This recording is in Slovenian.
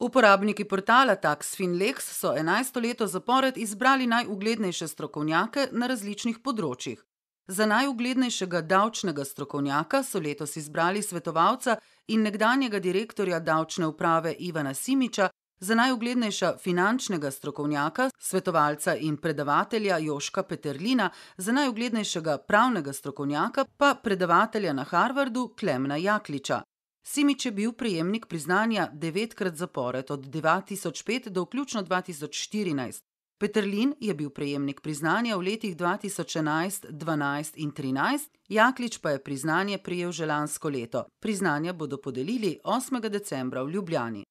Uporabniki portala TaxFinLex so 11. leto zapored izbrali najuglednejše strokovnjake na različnih področjih. Za najuglednejšega davčnega strokovnjaka so letos izbrali svetovalca in nekdanjega direktorja davčne uprave Ivana Simiča, za najuglednejša finančnega strokovnjaka, svetovalca in predavatelja Joška Peterlina, za najuglednejšega pravnega strokovnjaka pa predavatelja na Harvardu Klemna Jakliča. Simič je bil prejemnik priznanja devetkrat zapored, od 2005 do vključno 2014. Petrlin je bil prejemnik priznanja v letih 2011, 2012 in 2013, Jaklič pa je priznanje prijel že lansko leto. Priznanje bodo podelili 8. decembra v Ljubljani.